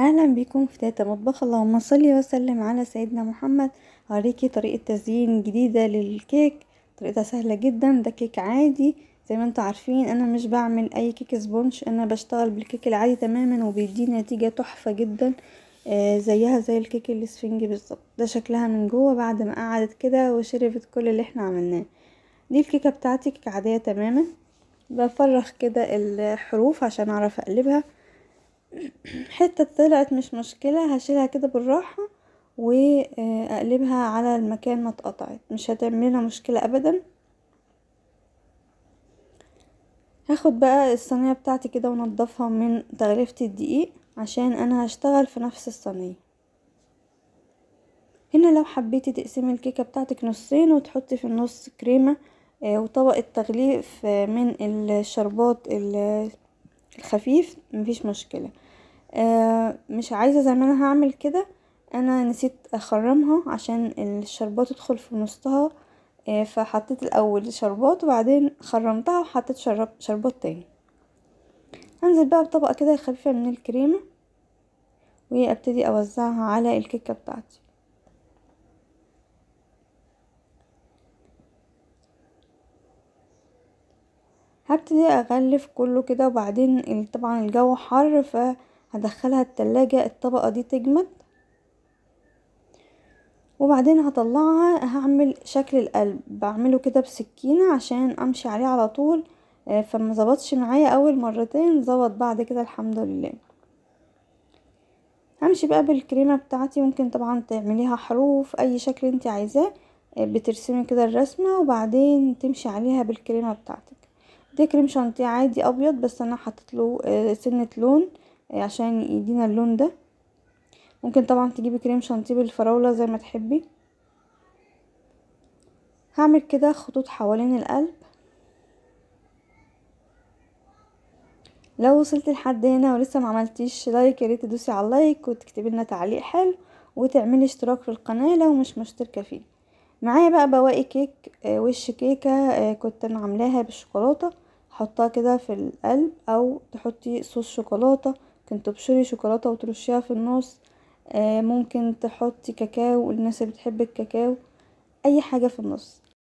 اهلا بكم في تاتا مطبخ اللهم صل وسلم على سيدنا محمد هوريكي طريقه تزيين جديده للكيك طريقتها سهله جدا ده كيك عادي زي ما انتوا عارفين انا مش بعمل اي كيك سبونش انا بشتغل بالكيك العادي تماما وبيديني نتيجه تحفه جدا آه زيها زي الكيك الاسفنجي بالظبط ده شكلها من جوه بعد ما قعدت كده وشربت كل اللي احنا عملناه دي الكيكه بتاعتي كيك عاديه تماما بفرخ كده الحروف عشان اعرف اقلبها حتة طلعت مش مشكلة هشيلها كده بالراحة واقلبها على المكان ما اتقطعت مش هتعملنا مشكلة ابدا هاخد بقى الصينية بتاعتي كده وانضفها من تغليفة الدقيق عشان انا هشتغل في نفس الصينية هنا لو حبيتي تقسمي الكيكة بتاعتك نصين وتحطي في النص كريمة آه، وطبق التغليف آه، من الشربات الخفيف مفيش مشكلة آه مش عايزة زي ما انا هعمل كده انا نسيت اخرمها عشان الشربات تدخل في نصها آه فحطيت الاول شربات وبعدين خرمتها وحطيت شرب شربات تاني هنزل بقى بطبقة كده خفيفة من الكريمة وابتدي اوزعها على الكيكة بتاعتي هبتدي اغلف كله كده وبعدين طبعا الجو حر فهدخلها التلاجة الطبقة دي تجمد وبعدين هطلعها هعمل شكل القلب بعمله كده بسكينة عشان امشي عليه على طول آه، فما زبطش معايا اول مرتين ظبط بعد كده الحمد لله همشي بقى بالكريمة بتاعتي ممكن طبعا تعمليها حروف اي شكل انت عايزاه آه، بترسمي كده الرسمة وبعدين تمشي عليها بالكريمة بتاعتك ده كريم شانتيه عادي ابيض بس انا حطيت له آه، سنه لون آه، عشان يدينا اللون ده ممكن طبعا تجيبي كريم شانتيه بالفراوله زي ما تحبي هعمل كده خطوط حوالين القلب لو وصلت لحد هنا ولسه ما عملتيش لايك يا ريت تدوسي على اللايك وتكتبي لنا تعليق حلو وتعملي اشتراك في القناه لو مش مشتركه فيه معايا بقى بواقي كيك آه، وش كيكه كنت انا عاملاها بالشوكولاته تحطها كده في القلب او تحطي صوص شوكولاته ممكن تبشري شوكولاته وترشيها في النص آه، ممكن تحطي كاكاو الناس اللي بتحب الكاكاو اي حاجه في النص